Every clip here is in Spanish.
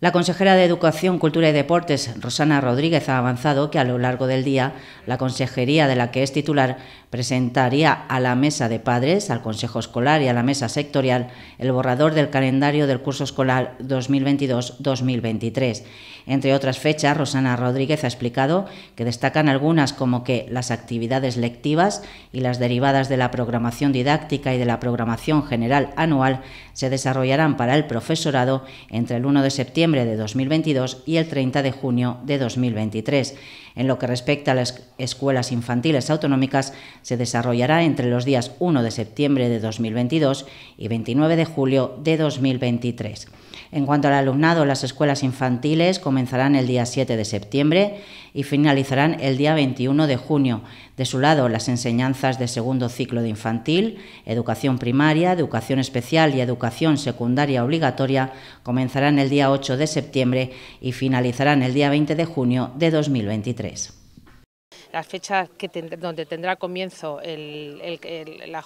La consejera de Educación, Cultura y Deportes, Rosana Rodríguez, ha avanzado que a lo largo del día la consejería de la que es titular presentaría a la mesa de padres, al Consejo Escolar y a la mesa sectorial el borrador del calendario del curso escolar 2022-2023. Entre otras fechas, Rosana Rodríguez ha explicado que destacan algunas como que las actividades lectivas y las derivadas de la programación didáctica y de la programación general anual se desarrollarán para el profesorado entre el 1 de septiembre de 2022 y el 30 de junio de 2023. En lo que respecta a las escuelas infantiles autonómicas, se desarrollará entre los días 1 de septiembre de 2022 y 29 de julio de 2023. En cuanto al alumnado, las escuelas infantiles comenzarán el día 7 de septiembre y finalizarán el día 21 de junio. De su lado, las enseñanzas de segundo ciclo de infantil, educación primaria, educación especial y educación secundaria obligatoria comenzarán el día 8 de septiembre y finalizarán el día 20 de junio de 2023 las fechas donde tendrá comienzo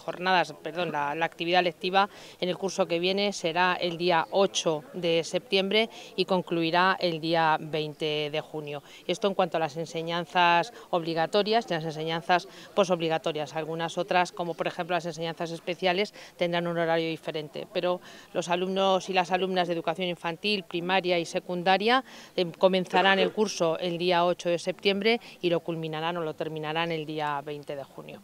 jornadas, perdón, la, actividad lectiva en el curso que viene será el día 8 de septiembre y concluirá el día 20 de junio. Esto en cuanto a las enseñanzas obligatorias y las enseñanzas posobligatorias. Algunas otras, como por ejemplo las enseñanzas especiales, tendrán un horario diferente, pero los alumnos y las alumnas de educación infantil, primaria y secundaria eh, comenzarán el curso el día 8 de septiembre y lo culminarán no lo terminarán el día 20 de junio.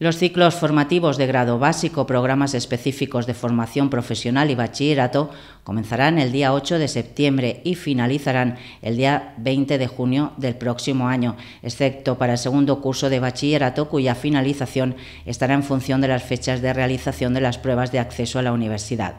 Los ciclos formativos de grado básico, programas específicos de formación profesional y bachillerato comenzarán el día 8 de septiembre y finalizarán el día 20 de junio del próximo año, excepto para el segundo curso de bachillerato cuya finalización estará en función de las fechas de realización de las pruebas de acceso a la universidad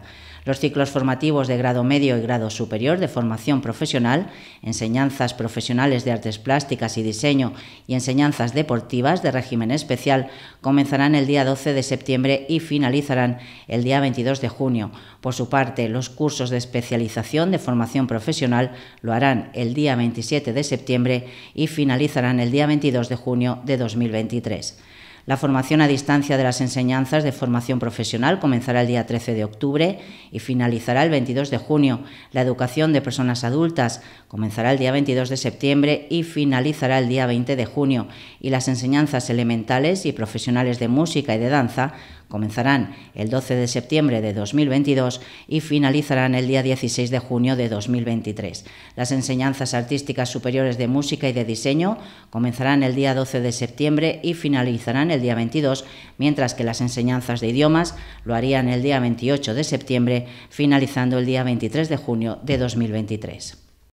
los ciclos formativos de grado medio y grado superior de formación profesional, enseñanzas profesionales de artes plásticas y diseño y enseñanzas deportivas de régimen especial comenzarán el día 12 de septiembre y finalizarán el día 22 de junio. Por su parte, los cursos de especialización de formación profesional lo harán el día 27 de septiembre y finalizarán el día 22 de junio de 2023. La formación a distancia de las enseñanzas de formación profesional comenzará el día 13 de octubre y finalizará el 22 de junio. La educación de personas adultas comenzará el día 22 de septiembre y finalizará el día 20 de junio. Y las enseñanzas elementales y profesionales de música y de danza Comenzarán el 12 de septiembre de 2022 y finalizarán el día 16 de junio de 2023. Las enseñanzas artísticas superiores de música y de diseño comenzarán el día 12 de septiembre y finalizarán el día 22, mientras que las enseñanzas de idiomas lo harían el día 28 de septiembre, finalizando el día 23 de junio de 2023.